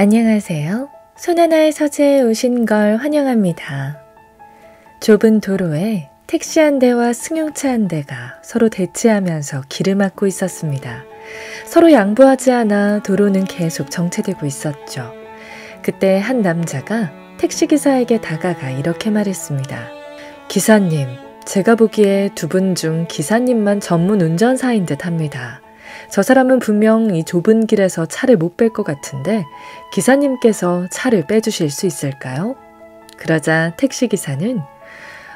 안녕하세요. 손하나의 서재에 오신 걸 환영합니다. 좁은 도로에 택시 한 대와 승용차 한 대가 서로 대치하면서 길을 막고 있었습니다. 서로 양보하지 않아 도로는 계속 정체되고 있었죠. 그때 한 남자가 택시기사에게 다가가 이렇게 말했습니다. 기사님, 제가 보기에 두 분 중 기사님만 전문 운전사인 듯 합니다. 저 사람은 분명 이 좁은 길에서 차를 못 뺄 것 같은데 기사님께서 차를 빼주실 수 있을까요? 그러자 택시기사는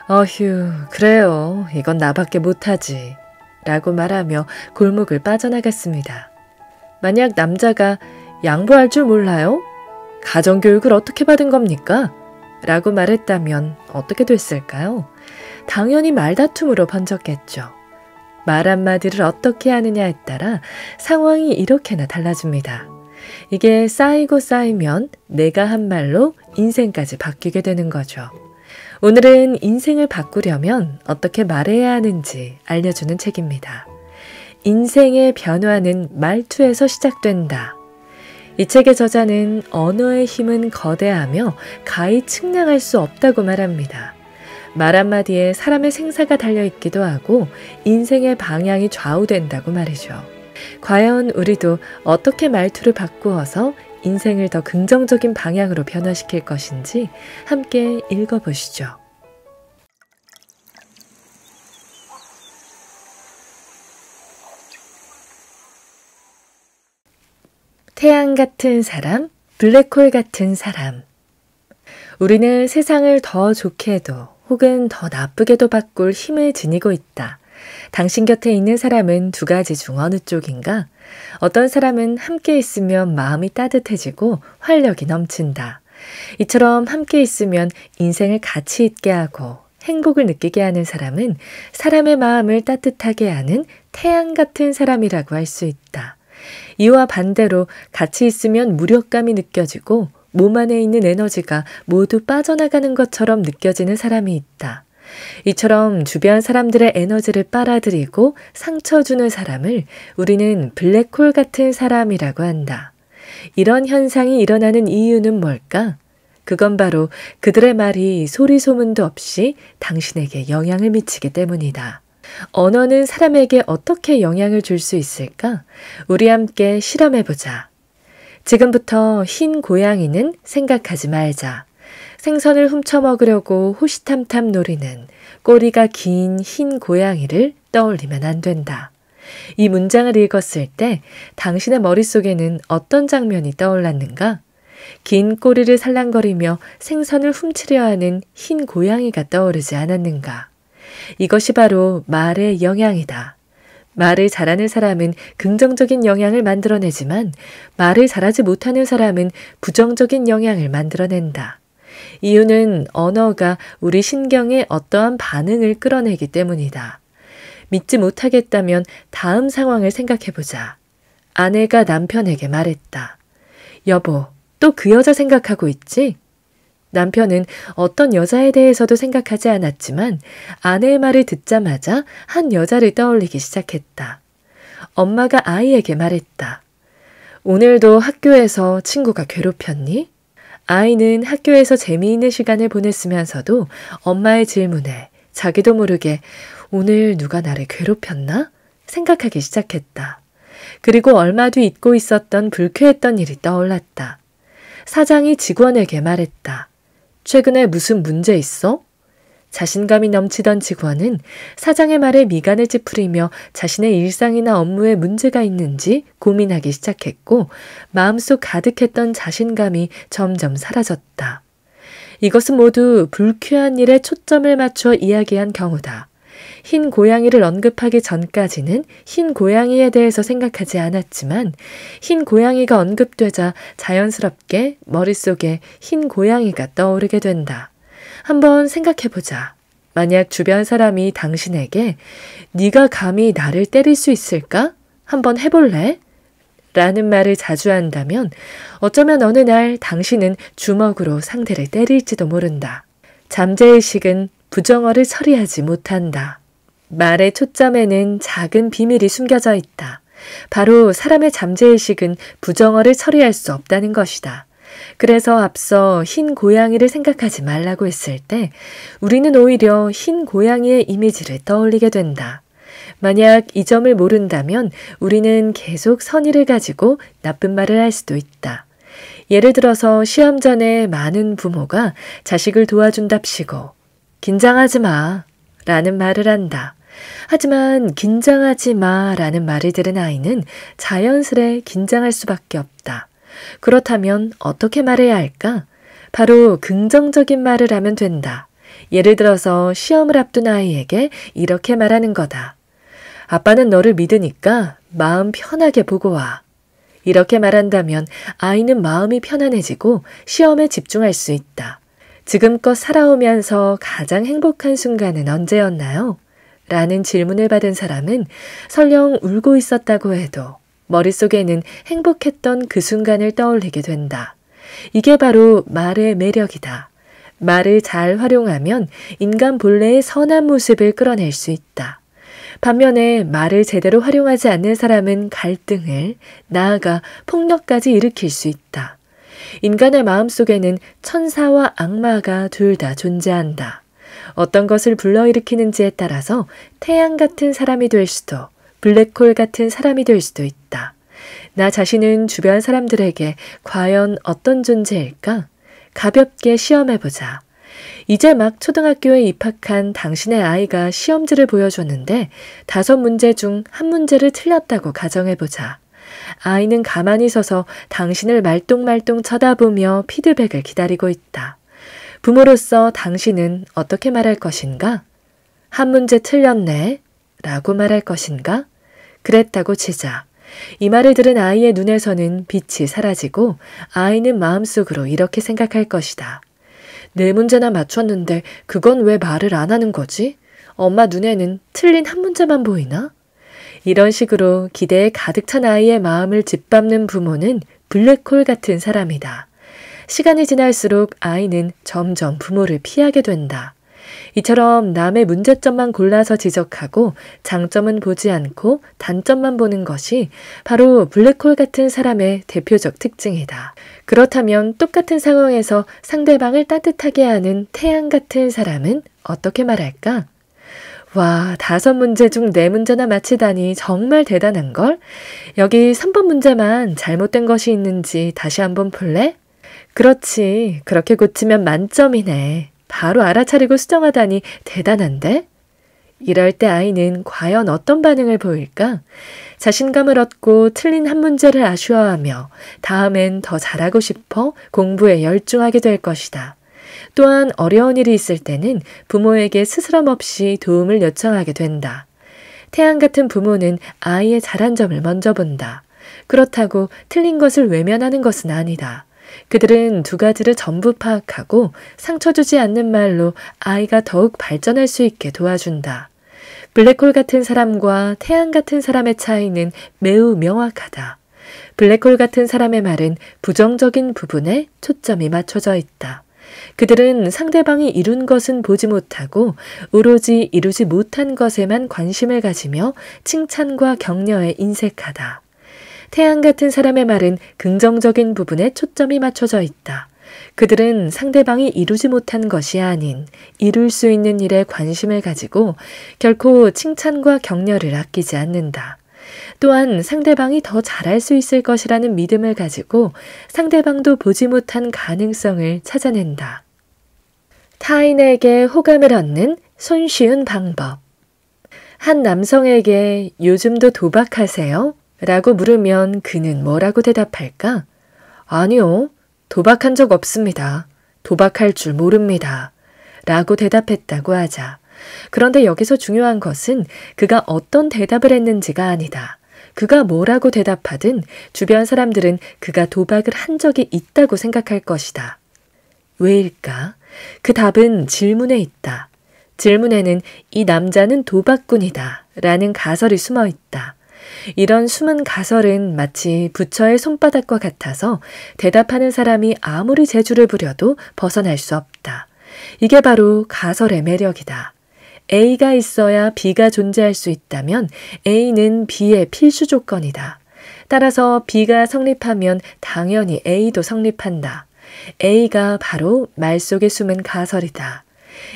어휴, 그래요. 이건 나밖에 못하지. 라고 말하며 골목을 빠져나갔습니다. 만약 남자가 양보할 줄 몰라요? 가정교육을 어떻게 받은 겁니까? 라고 말했다면 어떻게 됐을까요? 당연히 말다툼으로 번졌겠죠. 말 한마디를 어떻게 하느냐에 따라 상황이 이렇게나 달라집니다. 이게 쌓이고 쌓이면 내가 한 말로 인생까지 바뀌게 되는 거죠. 오늘은 인생을 바꾸려면 어떻게 말해야 하는지 알려주는 책입니다. 인생의 변화는 말투에서 시작된다. 이 책의 저자는 언어의 힘은 거대하며 가히 측량할 수 없다고 말합니다. 말 한마디에 사람의 생사가 달려있기도 하고 인생의 방향이 좌우된다고 말이죠. 과연 우리도 어떻게 말투를 바꾸어서 인생을 더 긍정적인 방향으로 변화시킬 것인지 함께 읽어보시죠. 태양 같은 사람, 블랙홀 같은 사람. 우리는 세상을 더 좋게도 혹은 더 나쁘게도 바꿀 힘을 지니고 있다. 당신 곁에 있는 사람은 두 가지 중 어느 쪽인가? 어떤 사람은 함께 있으면 마음이 따뜻해지고 활력이 넘친다. 이처럼 함께 있으면 인생을 같이 있게 하고 행복을 느끼게 하는 사람은 사람의 마음을 따뜻하게 하는 태양 같은 사람이라고 할 수 있다. 이와 반대로 같이 있으면 무력감이 느껴지고 몸 안에 있는 에너지가 모두 빠져나가는 것처럼 느껴지는 사람이 있다. 이처럼 주변 사람들의 에너지를 빨아들이고 상처 주는 사람을 우리는 블랙홀 같은 사람이라고 한다. 이런 현상이 일어나는 이유는 뭘까? 그건 바로 그들의 말이 소리소문도 없이 당신에게 영향을 미치기 때문이다. 언어는 사람에게 어떻게 영향을 줄 수 있을까? 우리 함께 실험해보자. 지금부터 흰 고양이는 생각하지 말자. 생선을 훔쳐 먹으려고 호시탐탐 노리는 꼬리가 긴 흰 고양이를 떠올리면 안 된다. 이 문장을 읽었을 때 당신의 머릿속에는 어떤 장면이 떠올랐는가? 긴 꼬리를 살랑거리며 생선을 훔치려 하는 흰 고양이가 떠오르지 않았는가? 이것이 바로 말의 영향이다. 말을 잘하는 사람은 긍정적인 영향을 만들어내지만 말을 잘하지 못하는 사람은 부정적인 영향을 만들어낸다. 이유는 언어가 우리 신경에 어떠한 반응을 끌어내기 때문이다. 믿지 못하겠다면 다음 상황을 생각해보자. 아내가 남편에게 말했다. 여보, 또 그 여자 생각하고 있지? 남편은 어떤 여자에 대해서도 생각하지 않았지만 아내의 말을 듣자마자 한 여자를 떠올리기 시작했다. 엄마가 아이에게 말했다. 오늘도 학교에서 친구가 괴롭혔니? 아이는 학교에서 재미있는 시간을 보냈으면서도 엄마의 질문에 자기도 모르게 오늘 누가 나를 괴롭혔나? 생각하기 시작했다. 그리고 얼마 뒤 잊고 있었던 불쾌했던 일이 떠올랐다. 사장이 직원에게 말했다. 최근에 무슨 문제 있어? 자신감이 넘치던 직원은 사장의 말에 미간을 찌푸리며 자신의 일상이나 업무에 문제가 있는지 고민하기 시작했고 마음속 가득했던 자신감이 점점 사라졌다. 이것은 모두 불쾌한 일에 초점을 맞춰 이야기한 경우다. 흰 고양이를 언급하기 전까지는 흰 고양이에 대해서 생각하지 않았지만 흰 고양이가 언급되자 자연스럽게 머릿속에 흰 고양이가 떠오르게 된다. 한번 생각해보자. 만약 주변 사람이 당신에게 네가 감히 나를 때릴 수 있을까? 한번 해볼래? 라는 말을 자주 한다면 어쩌면 어느 날 당신은 주먹으로 상대를 때릴지도 모른다. 잠재의식은 부정어를 처리하지 못한다. 말의 초점에는 작은 비밀이 숨겨져 있다. 바로 사람의 잠재의식은 부정어를 처리할 수 없다는 것이다. 그래서 앞서 흰 고양이를 생각하지 말라고 했을 때 우리는 오히려 흰 고양이의 이미지를 떠올리게 된다. 만약 이 점을 모른다면 우리는 계속 선의를 가지고 나쁜 말을 할 수도 있다. 예를 들어서 시험 전에 많은 부모가 자식을 도와준답시고, 긴장하지 마. 라는 말을 한다. 하지만 긴장하지 마 라는 말을 들은 아이는 자연스레 긴장할 수밖에 없다. 그렇다면 어떻게 말해야 할까? 바로 긍정적인 말을 하면 된다. 예를 들어서 시험을 앞둔 아이에게 이렇게 말하는 거다. 아빠는 너를 믿으니까 마음 편하게 보고 와. 이렇게 말한다면 아이는 마음이 편안해지고 시험에 집중할 수 있다. 지금껏 살아오면서 가장 행복한 순간은 언제였나요? 라는 질문을 받은 사람은 설령 울고 있었다고 해도 머릿속에는 행복했던 그 순간을 떠올리게 된다. 이게 바로 말의 매력이다. 말을 잘 활용하면 인간 본래의 선한 모습을 끌어낼 수 있다. 반면에 말을 제대로 활용하지 않는 사람은 갈등을, 나아가 폭력까지 일으킬 수 있다. 인간의 마음 속에는 천사와 악마가 둘 다 존재한다. 어떤 것을 불러일으키는지에 따라서 태양 같은 사람이 될 수도, 블랙홀 같은 사람이 될 수도 있다. 나 자신은 주변 사람들에게 과연 어떤 존재일까? 가볍게 시험해보자. 이제 막 초등학교에 입학한 당신의 아이가 시험지를 보여줬는데 다섯 문제 중 한 문제를 틀렸다고 가정해보자. 아이는 가만히 서서 당신을 말똥말똥 쳐다보며 피드백을 기다리고 있다. 부모로서 당신은 어떻게 말할 것인가? 한 문제 틀렸네. 라고 말할 것인가? 그랬다고 치자. 이 말을 들은 아이의 눈에서는 빛이 사라지고 아이는 마음속으로 이렇게 생각할 것이다. 내 네 문제나 맞췄는데 그건 왜 말을 안 하는 거지? 엄마 눈에는 틀린 한 문제만 보이나? 이런 식으로 기대에 가득 찬 아이의 마음을 짓밟는 부모는 블랙홀 같은 사람이다. 시간이 지날수록 아이는 점점 부모를 피하게 된다. 이처럼 남의 문제점만 골라서 지적하고 장점은 보지 않고 단점만 보는 것이 바로 블랙홀 같은 사람의 대표적 특징이다. 그렇다면 똑같은 상황에서 상대방을 따뜻하게 하는 태양 같은 사람은 어떻게 말할까? 와, 다섯 문제 중 네 문제나 맞히다니 정말 대단한걸? 여기 3번 문제만 잘못된 것이 있는지 다시 한번 풀래? 그렇지. 그렇게 고치면 만점이네. 바로 알아차리고 수정하다니 대단한데? 이럴 때 아이는 과연 어떤 반응을 보일까? 자신감을 얻고 틀린 한 문제를 아쉬워하며 다음엔 더 잘하고 싶어 공부에 열중하게 될 것이다. 또한 어려운 일이 있을 때는 부모에게 스스럼 없이 도움을 요청하게 된다. 태양 같은 부모는 아이의 잘한 점을 먼저 본다. 그렇다고 틀린 것을 외면하는 것은 아니다. 그들은 두 가지를 전부 파악하고 상처 주지 않는 말로 아이가 더욱 발전할 수 있게 도와준다. 블랙홀 같은 사람과 태양 같은 사람의 차이는 매우 명확하다. 블랙홀 같은 사람의 말은 부정적인 부분에 초점이 맞춰져 있다. 그들은 상대방이 이룬 것은 보지 못하고 오로지 이루지 못한 것에만 관심을 가지며 칭찬과 격려에 인색하다. 태양 같은 사람의 말은 긍정적인 부분에 초점이 맞춰져 있다. 그들은 상대방이 이루지 못한 것이 아닌 이룰 수 있는 일에 관심을 가지고 결코 칭찬과 격려를 아끼지 않는다. 또한 상대방이 더 잘할 수 있을 것이라는 믿음을 가지고 상대방도 보지 못한 가능성을 찾아낸다. 타인에게 호감을 얻는 손쉬운 방법. 한 남성에게 요즘도 도박하세요? 라고 물으면 그는 뭐라고 대답할까? 아니요. 도박한 적 없습니다. 도박할 줄 모릅니다. 라고 대답했다고 하자. 그런데 여기서 중요한 것은 그가 어떤 대답을 했는지가 아니다. 그가 뭐라고 대답하든 주변 사람들은 그가 도박을 한 적이 있다고 생각할 것이다. 왜일까? 그 답은 질문에 있다. 질문에는 이 남자는 도박꾼이다. 라는 가설이 숨어 있다. 이런 숨은 가설은 마치 부처의 손바닥과 같아서 대답하는 사람이 아무리 재주를 부려도 벗어날 수 없다. 이게 바로 가설의 매력이다. A가 있어야 B가 존재할 수 있다면 A는 B의 필수 조건이다. 따라서 B가 성립하면 당연히 A도 성립한다. A가 바로 말 속에 숨은 가설이다.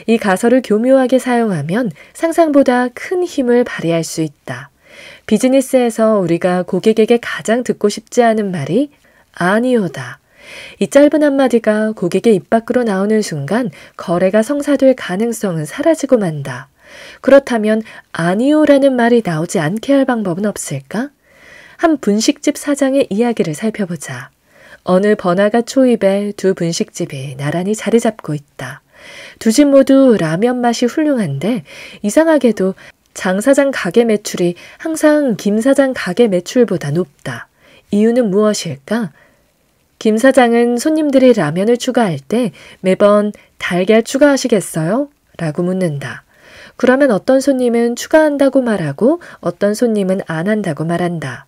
이 가설을 교묘하게 사용하면 상상보다 큰 힘을 발휘할 수 있다. 비즈니스에서 우리가 고객에게 가장 듣고 싶지 않은 말이 아니오다. 이 짧은 한마디가 고객의 입 밖으로 나오는 순간 거래가 성사될 가능성은 사라지고 만다. 그렇다면 아니오라는 말이 나오지 않게 할 방법은 없을까? 한 분식집 사장의 이야기를 살펴보자. 어느 번화가 초입에 두 분식집이 나란히 자리 잡고 있다. 두 집 모두 라면 맛이 훌륭한데 이상하게도 장 사장 가게 매출이 항상 김 사장 가게 매출보다 높다. 이유는 무엇일까? 김 사장은 손님들이 라면을 추가할 때 매번 달걀 추가하시겠어요? 라고 묻는다. 그러면 어떤 손님은 추가한다고 말하고 어떤 손님은 안 한다고 말한다.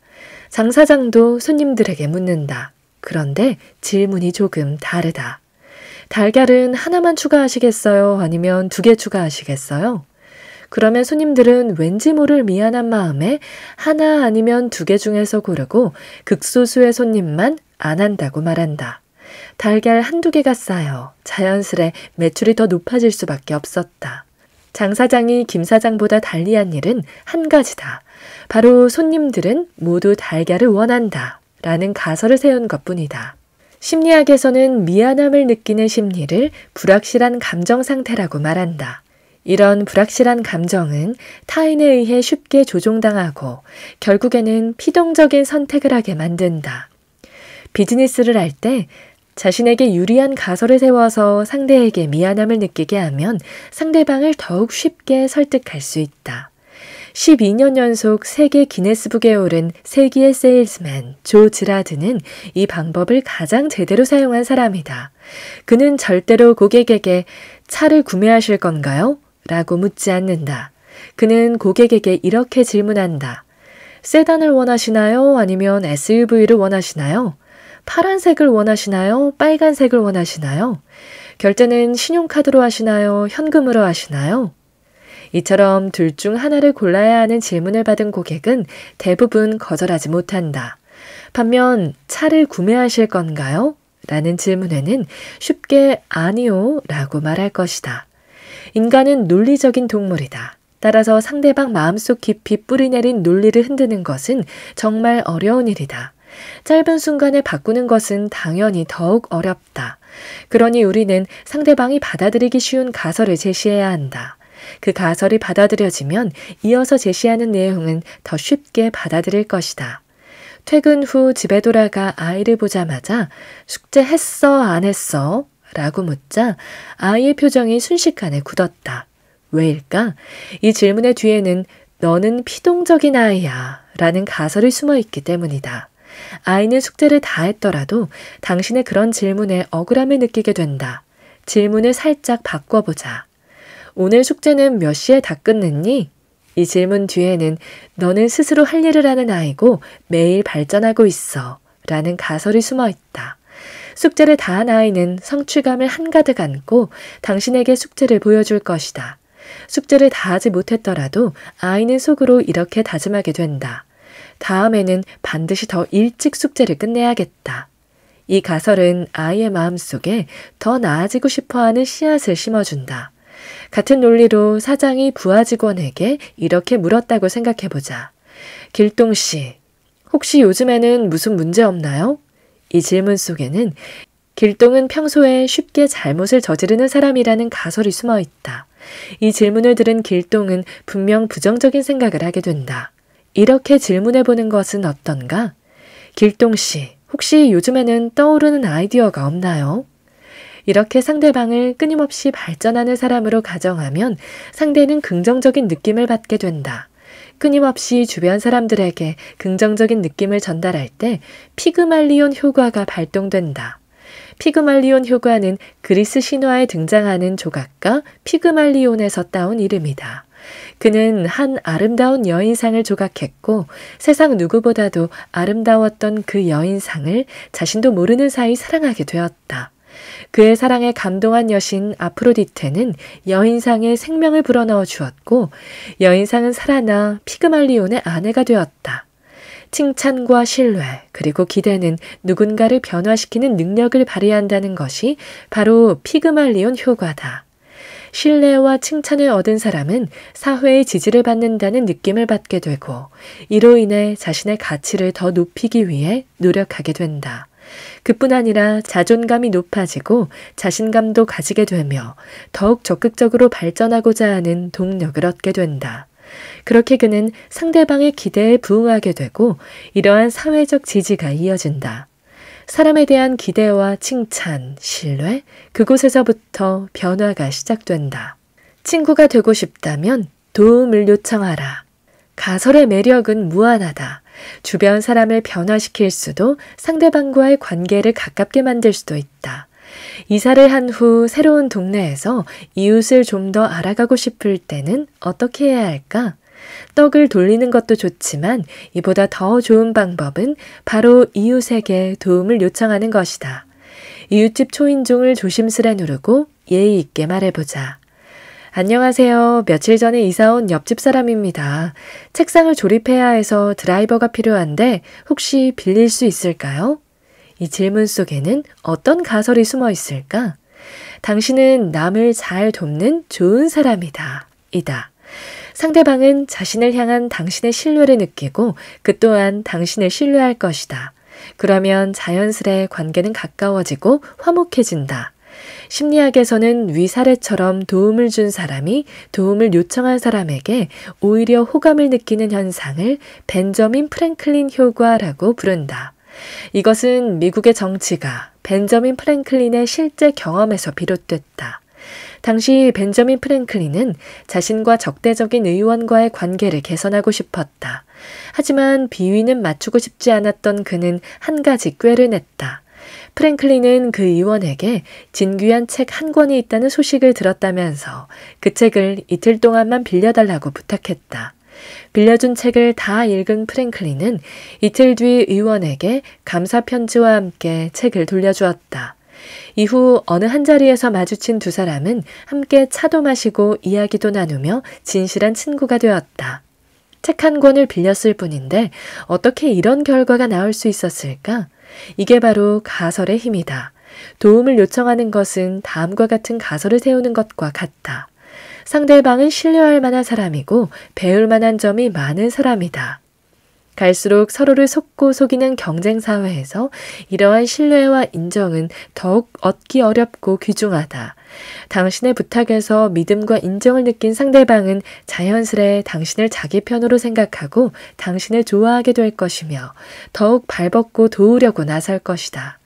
장 사장도 손님들에게 묻는다. 그런데 질문이 조금 다르다. 달걀은 하나만 추가하시겠어요? 아니면 두 개 추가하시겠어요? 그러면 손님들은 왠지 모를 미안한 마음에 하나 아니면 두 개 중에서 고르고 극소수의 손님만 안 한다고 말한다. 달걀 한두 개가 쌓여 자연스레 매출이 더 높아질 수밖에 없었다. 장 사장이 김 사장보다 달리한 일은 한 가지다. 바로 손님들은 모두 달걀을 원한다. 라는 가설을 세운 것 뿐이다. 심리학에서는 미안함을 느끼는 심리를 불확실한 감정 상태라고 말한다. 이런 불확실한 감정은 타인에 의해 쉽게 조종당하고 결국에는 피동적인 선택을 하게 만든다. 비즈니스를 할 때 자신에게 유리한 가설을 세워서 상대에게 미안함을 느끼게 하면 상대방을 더욱 쉽게 설득할 수 있다. 12년 연속 세계 기네스북에 오른 세기의 세일즈맨 조 지라드는 이 방법을 가장 제대로 사용한 사람이다. 그는 절대로 고객에게 차를 구매하실 건가요? 라고 묻지 않는다. 그는 고객에게 이렇게 질문한다. 세단을 원하시나요? 아니면 SUV를 원하시나요? 파란색을 원하시나요? 빨간색을 원하시나요? 결제는 신용카드로 하시나요? 현금으로 하시나요? 이처럼 둘 중 하나를 골라야 하는 질문을 받은 고객은 대부분 거절하지 못한다. 반면 차를 구매하실 건가요? 라는 질문에는 쉽게 아니요 라고 말할 것이다. 인간은 논리적인 동물이다. 따라서 상대방 마음속 깊이 뿌리내린 논리를 흔드는 것은 정말 어려운 일이다. 짧은 순간에 바꾸는 것은 당연히 더욱 어렵다. 그러니 우리는 상대방이 받아들이기 쉬운 가설을 제시해야 한다. 그 가설이 받아들여지면 이어서 제시하는 내용은 더 쉽게 받아들일 것이다. 퇴근 후 집에 돌아가 아이를 보자마자 숙제했어, 안 했어? 라고 묻자 아이의 표정이 순식간에 굳었다. 왜일까? 이 질문의 뒤에는 너는 피동적인 아이야 라는 가설이 숨어 있기 때문이다. 아이는 숙제를 다 했더라도 당신의 그런 질문에 억울함을 느끼게 된다. 질문을 살짝 바꿔보자. 오늘 숙제는 몇 시에 다 끝냈니? 이 질문 뒤에는 너는 스스로 할 일을 하는 아이고 매일 발전하고 있어 라는 가설이 숨어 있다. 숙제를 다한 아이는 성취감을 한가득 안고 당신에게 숙제를 보여줄 것이다. 숙제를 다하지 못했더라도 아이는 속으로 이렇게 다짐하게 된다. 다음에는 반드시 더 일찍 숙제를 끝내야겠다. 이 가설은 아이의 마음속에 더 나아지고 싶어하는 씨앗을 심어준다. 같은 논리로 사장이 부하 직원에게 이렇게 물었다고 생각해보자. 길동 씨, 혹시 요즘에는 무슨 문제 없나요? 이 질문 속에는 길동은 평소에 쉽게 잘못을 저지르는 사람이라는 가설이 숨어 있다. 이 질문을 들은 길동은 분명 부정적인 생각을 하게 된다. 이렇게 질문해 보는 것은 어떤가? 길동 씨, 혹시 요즘에는 떠오르는 아이디어가 없나요? 이렇게 상대방을 끊임없이 발전하는 사람으로 가정하면 상대는 긍정적인 느낌을 받게 된다. 끊임없이 주변 사람들에게 긍정적인 느낌을 전달할 때 피그말리온 효과가 발동된다. 피그말리온 효과는 그리스 신화에 등장하는 조각가 피그말리온에서 따온 이름이다. 그는 한 아름다운 여인상을 조각했고 세상 누구보다도 아름다웠던 그 여인상을 자신도 모르는 사이 사랑하게 되었다. 그의 사랑에 감동한 여신 아프로디테는 여인상에 생명을 불어넣어 주었고 여인상은 살아나 피그말리온의 아내가 되었다. 칭찬과 신뢰, 그리고 기대는 누군가를 변화시키는 능력을 발휘한다는 것이 바로 피그말리온 효과다. 신뢰와 칭찬을 얻은 사람은 사회의 지지를 받는다는 느낌을 받게 되고, 이로 인해 자신의 가치를 더 높이기 위해 노력하게 된다. 그뿐 아니라 자존감이 높아지고 자신감도 가지게 되며 더욱 적극적으로 발전하고자 하는 동력을 얻게 된다. 그렇게 그는 상대방의 기대에 부응하게 되고 이러한 사회적 지지가 이어진다. 사람에 대한 기대와 칭찬, 신뢰, 그곳에서부터 변화가 시작된다. 친구가 되고 싶다면 도움을 요청하라. 가설의 매력은 무한하다. 주변 사람을 변화시킬 수도 상대방과의 관계를 가깝게 만들 수도 있다. 이사를 한 후 새로운 동네에서 이웃을 좀 더 알아가고 싶을 때는 어떻게 해야 할까? 떡을 돌리는 것도 좋지만 이보다 더 좋은 방법은 바로 이웃에게 도움을 요청하는 것이다. 이웃집 초인종을 조심스레 누르고 예의 있게 말해보자. 안녕하세요. 며칠 전에 이사온 옆집 사람입니다. 책상을 조립해야 해서 드라이버가 필요한데 혹시 빌릴 수 있을까요? 이 질문 속에는 어떤 가설이 숨어 있을까? 당신은 남을 잘 돕는 좋은 사람이다. 이다. 상대방은 자신을 향한 당신의 신뢰를 느끼고 그 또한 당신을 신뢰할 것이다. 그러면 자연스레 관계는 가까워지고 화목해진다. 심리학에서는 위사례처럼 도움을 준 사람이 도움을 요청한 사람에게 오히려 호감을 느끼는 현상을 벤저민 프랭클린 효과라고 부른다. 이것은 미국의 정치가 벤저민 프랭클린의 실제 경험에서 비롯됐다. 당시 벤저민 프랭클린은 자신과 적대적인 의원과의 관계를 개선하고 싶었다. 하지만 비위는 맞추고 싶지 않았던 그는 한 가지 꾀를 냈다. 프랭클린은 그 의원에게 진귀한 책 한 권이 있다는 소식을 들었다면서 그 책을 이틀 동안만 빌려달라고 부탁했다. 빌려준 책을 다 읽은 프랭클린은 이틀 뒤 의원에게 감사 편지와 함께 책을 돌려주었다. 이후 어느 한자리에서 마주친 두 사람은 함께 차도 마시고 이야기도 나누며 진실한 친구가 되었다. 책 한 권을 빌렸을 뿐인데 어떻게 이런 결과가 나올 수 있었을까? 이게 바로 가설의 힘이다. 도움을 요청하는 것은 다음과 같은 가설을 세우는 것과 같다. 상대방은 신뢰할 만한 사람이고 배울 만한 점이 많은 사람이다. 갈수록 서로를 속고 속이는 경쟁 사회에서 이러한 신뢰와 인정은 더욱 얻기 어렵고 귀중하다. 당신의 부탁에서 믿음과 인정을 느낀 상대방은 자연스레 당신을 자기 편으로 생각하고 당신을 좋아하게 될 것이며 더욱 발벗고 도우려고 나설 것이다.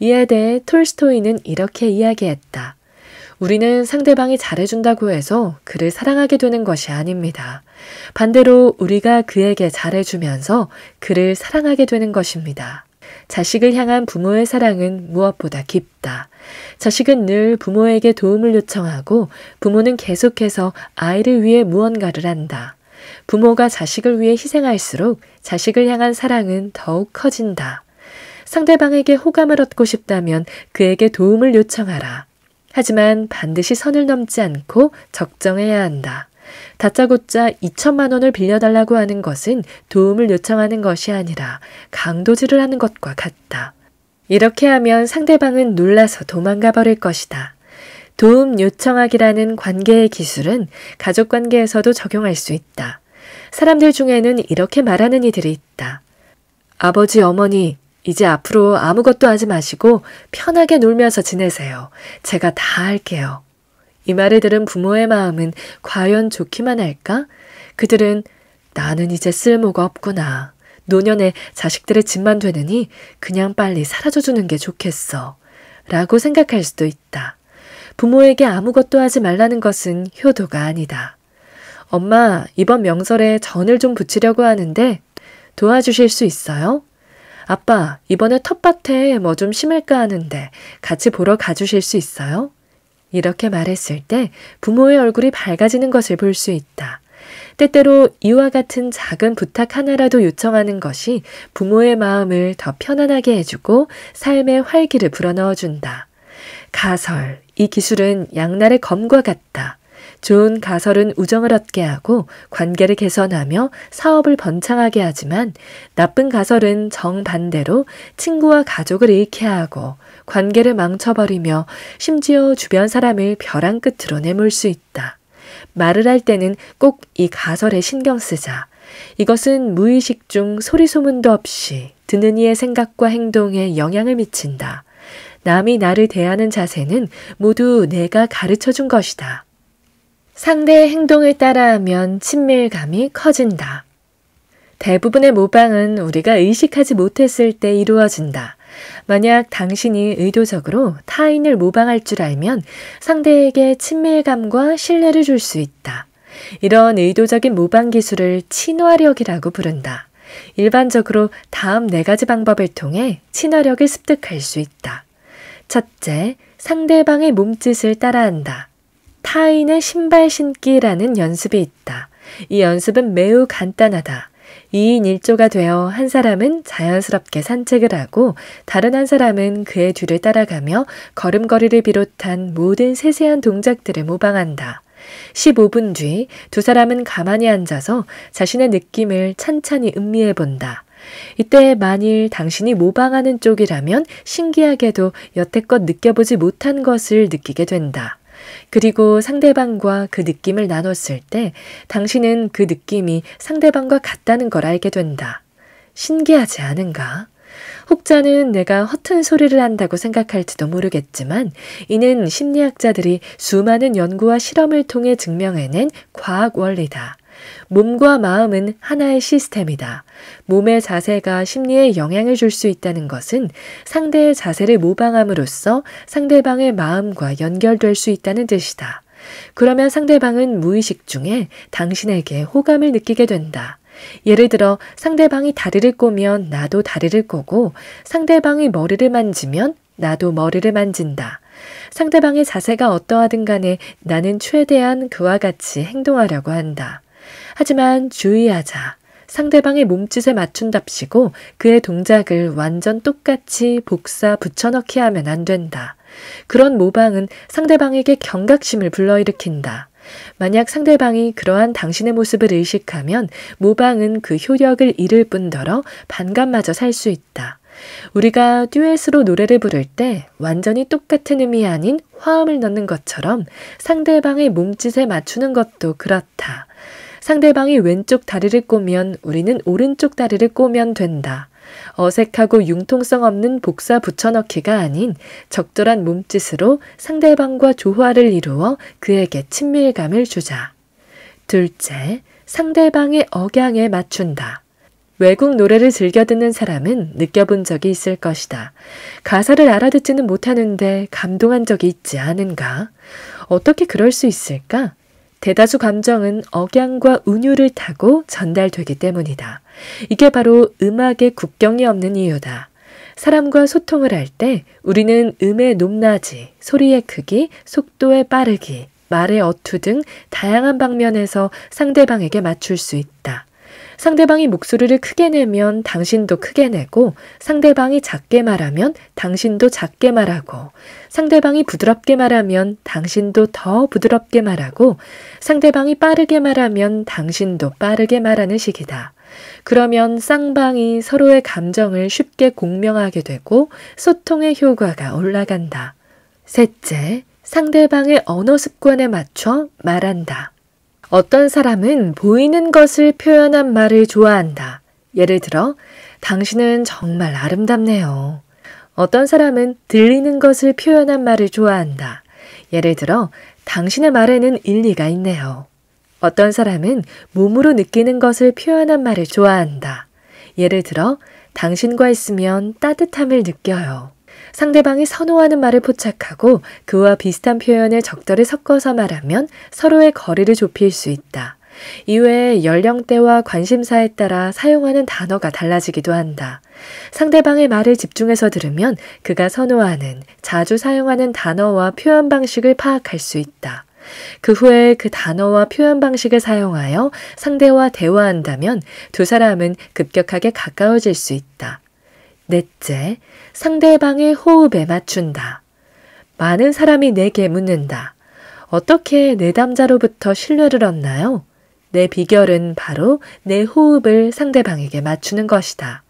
이에 대해 톨스토이는 이렇게 이야기했다. 우리는 상대방이 잘해준다고 해서 그를 사랑하게 되는 것이 아닙니다. 반대로 우리가 그에게 잘해주면서 그를 사랑하게 되는 것입니다. 자식을 향한 부모의 사랑은 무엇보다 깊다. 자식은 늘 부모에게 도움을 요청하고 부모는 계속해서 아이를 위해 무언가를 한다. 부모가 자식을 위해 희생할수록 자식을 향한 사랑은 더욱 커진다. 상대방에게 호감을 얻고 싶다면 그에게 도움을 요청하라. 하지만 반드시 선을 넘지 않고 적정해야 한다. 다짜고짜 2천만 원을 빌려달라고 하는 것은 도움을 요청하는 것이 아니라 강도질을 하는 것과 같다. 이렇게 하면 상대방은 놀라서 도망가 버릴 것이다. 도움 요청하기라는 관계의 기술은 가족 관계에서도 적용할 수 있다. 사람들 중에는 이렇게 말하는 이들이 있다. 아버지, 어머니, 이제 앞으로 아무것도 하지 마시고 편하게 놀면서 지내세요. 제가 다 할게요. 이 말을 들은 부모의 마음은 과연 좋기만 할까? 그들은 나는 이제 쓸모가 없구나. 노년에 자식들의 집만 되느니 그냥 빨리 사라져주는 게 좋겠어. 라고 생각할 수도 있다. 부모에게 아무것도 하지 말라는 것은 효도가 아니다. 엄마, 이번 명절에 전을 좀 부치려고 하는데 도와주실 수 있어요? 아빠, 이번에 텃밭에 뭐 좀 심을까 하는데 같이 보러 가주실 수 있어요? 이렇게 말했을 때 부모의 얼굴이 밝아지는 것을 볼 수 있다. 때때로 이와 같은 작은 부탁 하나라도 요청하는 것이 부모의 마음을 더 편안하게 해주고 삶의 활기를 불어넣어준다. 가설, 이 기술은 양날의 검과 같다. 좋은 가설은 우정을 얻게 하고 관계를 개선하며 사업을 번창하게 하지만 나쁜 가설은 정반대로 친구와 가족을 잃게 하고 관계를 망쳐버리며 심지어 주변 사람을 벼랑 끝으로 내몰 수 있다. 말을 할 때는 꼭 이 가설에 신경 쓰자. 이것은 무의식 중 소리소문도 없이 듣는 이의 생각과 행동에 영향을 미친다. 남이 나를 대하는 자세는 모두 내가 가르쳐 준 것이다. 상대의 행동을 따라하면 친밀감이 커진다. 대부분의 모방은 우리가 의식하지 못했을 때 이루어진다. 만약 당신이 의도적으로 타인을 모방할 줄 알면 상대에게 친밀감과 신뢰를 줄 수 있다. 이런 의도적인 모방 기술을 친화력이라고 부른다. 일반적으로 다음 네 가지 방법을 통해 친화력을 습득할 수 있다. 첫째, 상대방의 몸짓을 따라한다. 타인의 신발 신기라는 연습이 있다. 이 연습은 매우 간단하다. 2인 1조가 되어 한 사람은 자연스럽게 산책을 하고 다른 한 사람은 그의 뒤를 따라가며 걸음걸이를 비롯한 모든 세세한 동작들을 모방한다. 15분 뒤 두 사람은 가만히 앉아서 자신의 느낌을 찬찬히 음미해 본다. 이때 만일 당신이 모방하는 쪽이라면 신기하게도 여태껏 느껴보지 못한 것을 느끼게 된다. 그리고 상대방과 그 느낌을 나눴을 때 당신은 그 느낌이 상대방과 같다는 걸 알게 된다. 신기하지 않은가? 혹자는 내가 허튼 소리를 한다고 생각할지도 모르겠지만 이는 심리학자들이 수많은 연구와 실험을 통해 증명해낸 과학 원리다. 몸과 마음은 하나의 시스템이다. 몸의 자세가 심리에 영향을 줄 수 있다는 것은 상대의 자세를 모방함으로써 상대방의 마음과 연결될 수 있다는 뜻이다. 그러면 상대방은 무의식 중에 당신에게 호감을 느끼게 된다. 예를 들어 상대방이 다리를 꼬면 나도 다리를 꼬고 상대방이 머리를 만지면 나도 머리를 만진다. 상대방의 자세가 어떠하든 간에 나는 최대한 그와 같이 행동하려고 한다. 하지만 주의하자. 상대방의 몸짓에 맞춘답시고 그의 동작을 완전 똑같이 복사 붙여넣기 하면 안 된다. 그런 모방은 상대방에게 경각심을 불러일으킨다. 만약 상대방이 그러한 당신의 모습을 의식하면 모방은 그 효력을 잃을 뿐더러 반감마저 살 수 있다. 우리가 듀엣으로 노래를 부를 때 완전히 똑같은 음이 아닌 화음을 넣는 것처럼 상대방의 몸짓에 맞추는 것도 그렇다. 상대방이 왼쪽 다리를 꼬면 우리는 오른쪽 다리를 꼬면 된다. 어색하고 융통성 없는 복사 붙여넣기가 아닌 적절한 몸짓으로 상대방과 조화를 이루어 그에게 친밀감을 주자. 둘째, 상대방의 억양에 맞춘다. 외국 노래를 즐겨 듣는 사람은 느껴본 적이 있을 것이다. 가사를 알아듣지는 못하는데 감동한 적이 있지 않은가? 어떻게 그럴 수 있을까? 대다수 감정은 억양과 운율을 타고 전달되기 때문이다. 이게 바로 음악의 국경이 없는 이유다. 사람과 소통을 할 때 우리는 음의 높낮이, 소리의 크기, 속도의 빠르기, 말의 어투 등 다양한 방면에서 상대방에게 맞출 수 있다. 상대방이 목소리를 크게 내면 당신도 크게 내고, 상대방이 작게 말하면 당신도 작게 말하고, 상대방이 부드럽게 말하면 당신도 더 부드럽게 말하고, 상대방이 빠르게 말하면 당신도 빠르게 말하는 식이다. 그러면 쌍방이 서로의 감정을 쉽게 공명하게 되고 소통의 효과가 올라간다. 셋째, 상대방의 언어 습관에 맞춰 말한다. 어떤 사람은 보이는 것을 표현한 말을 좋아한다. 예를 들어, 당신은 정말 아름답네요. 어떤 사람은 들리는 것을 표현한 말을 좋아한다. 예를 들어, 당신의 말에는 일리가 있네요. 어떤 사람은 몸으로 느끼는 것을 표현한 말을 좋아한다. 예를 들어, 당신과 있으면 따뜻함을 느껴요. 상대방이 선호하는 말을 포착하고 그와 비슷한 표현을 적절히 섞어서 말하면 서로의 거리를 좁힐 수 있다. 이외에 연령대와 관심사에 따라 사용하는 단어가 달라지기도 한다. 상대방의 말을 집중해서 들으면 그가 선호하는 자주 사용하는 단어와 표현 방식을 파악할 수 있다. 그 후에 그 단어와 표현 방식을 사용하여 상대와 대화한다면 두 사람은 급격하게 가까워질 수 있다. 넷째, 상대방의 호흡에 맞춘다. 많은 사람이 내게 묻는다. 어떻게 내담자로부터 신뢰를 얻나요? 내 비결은 바로 내 호흡을 상대방에게 맞추는 것이다.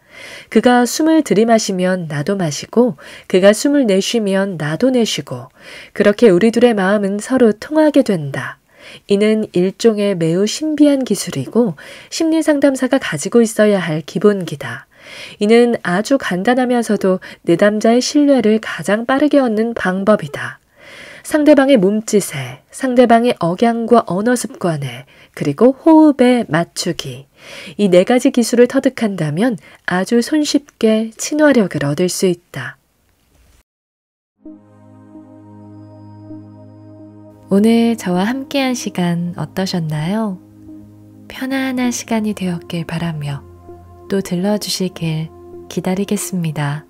그가 숨을 들이마시면 나도 마시고, 그가 숨을 내쉬면 나도 내쉬고, 그렇게 우리 둘의 마음은 서로 통하게 된다. 이는 일종의 매우 신비한 기술이고, 심리 상담사가 가지고 있어야 할 기본기다. 이는 아주 간단하면서도 내담자의 신뢰를 가장 빠르게 얻는 방법이다. 상대방의 몸짓에, 상대방의 억양과 언어 습관에, 그리고 호흡에 맞추기. 이 네 가지 기술을 터득한다면 아주 손쉽게 친화력을 얻을 수 있다. 오늘 저와 함께한 시간 어떠셨나요? 편안한 시간이 되었길 바라며 또 들러주시길 기다리겠습니다.